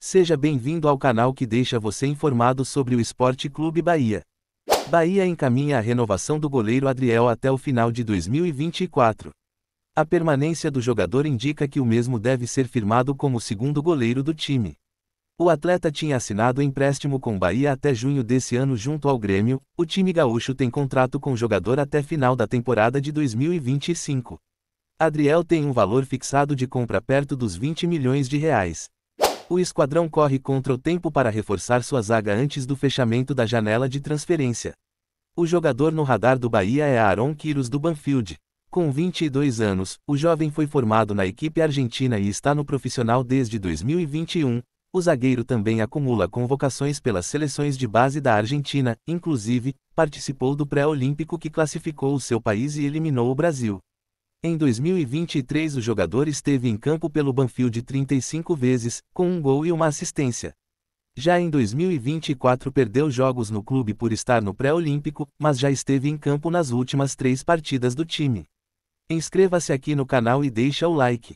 Seja bem-vindo ao canal que deixa você informado sobre o Esporte Clube Bahia. Bahia encaminha a renovação do goleiro Adriel até o final de 2024. A permanência do jogador indica que o mesmo deve ser firmado como segundo goleiro do time. O atleta tinha assinado empréstimo com Bahia até junho desse ano junto ao Grêmio. O time gaúcho tem contrato com o jogador até final da temporada de 2025. Adriel tem um valor fixado de compra perto dos 20 milhões de reais. O esquadrão corre contra o tempo para reforçar sua zaga antes do fechamento da janela de transferência. O jogador no radar do Bahia é Aaron Quiros do Banfield. Com 22 anos, o jovem foi formado na equipe argentina e está no profissional desde 2021. O zagueiro também acumula convocações pelas seleções de base da Argentina, inclusive, participou do pré-olímpico que classificou o seu país e eliminou o Brasil. Em 2023 o jogador esteve em campo pelo Banfield 35 vezes, com um gol e uma assistência. Já em 2024 perdeu jogos no clube por estar no pré-olímpico, mas já esteve em campo nas últimas três partidas do time. Inscreva-se aqui no canal e deixa o like.